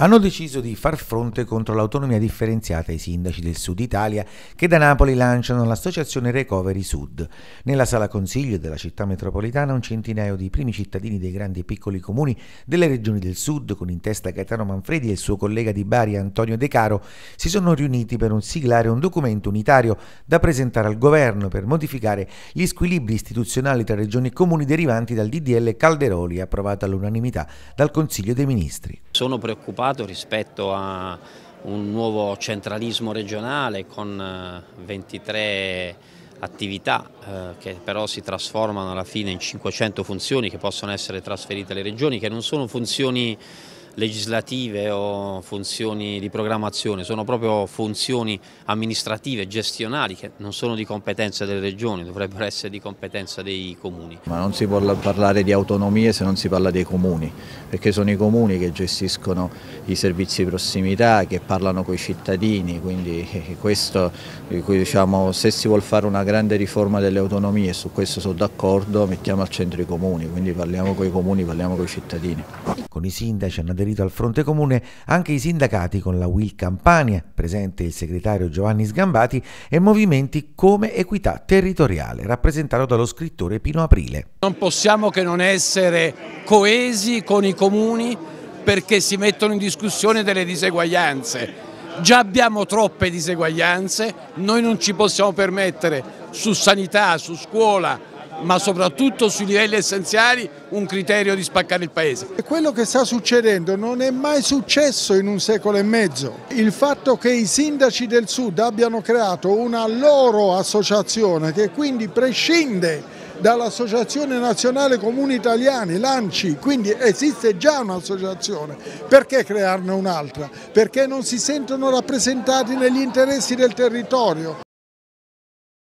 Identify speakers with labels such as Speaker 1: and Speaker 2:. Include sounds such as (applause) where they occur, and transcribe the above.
Speaker 1: hanno deciso di far fronte contro l'autonomia differenziata ai sindaci del Sud Italia che da Napoli lanciano l'associazione Recovery Sud. Nella sala consiglio della città metropolitana un centinaio di primi cittadini dei grandi e piccoli comuni delle regioni del Sud, con in testa Gaetano Manfredi e il suo collega di Bari Antonio De Caro, si sono riuniti per un siglare un documento unitario da presentare al governo per modificare gli squilibri istituzionali tra regioni e comuni derivanti dal DDL Calderoli approvato all'unanimità dal Consiglio dei Ministri
Speaker 2: sono preoccupato rispetto a un nuovo centralismo regionale con 23 eh, attività eh, che però si trasformano alla fine in 500 funzioni che possono essere trasferite alle regioni, che non sono funzioni legislative o funzioni di programmazione, sono proprio funzioni amministrative, gestionali che non sono di competenza delle regioni, dovrebbero essere di competenza dei
Speaker 3: comuni. Ma non si può parlare di autonomie se non si parla dei comuni, perché sono i comuni che gestiscono i servizi di prossimità, che parlano con i cittadini, quindi (laughs) questo, diciamo, se si vuole fare una grande riforma delle autonomie, su questo sono d'accordo, mettiamo al centro i comuni, quindi parliamo con i comuni, parliamo con i cittadini con i sindaci hanno
Speaker 1: aderito al fronte comune anche i sindacati con la Will Campania, presente il segretario Giovanni Sgambati, e movimenti come Equità Territoriale, rappresentato dallo scrittore Pino Aprile.
Speaker 4: Non possiamo che non essere coesi con i comuni perché si mettono in discussione delle diseguaglianze. Già abbiamo troppe diseguaglianze, noi non ci possiamo permettere su sanità, su scuola, ma soprattutto sui livelli essenziali un criterio di spaccare il Paese.
Speaker 5: Quello che sta succedendo non è mai successo in un secolo e mezzo. Il fatto che i sindaci del Sud abbiano creato una loro associazione che quindi prescinde dall'Associazione Nazionale Comuni Italiani, l'ANCI, quindi esiste già un'associazione, perché crearne un'altra? Perché non si sentono rappresentati negli interessi del territorio.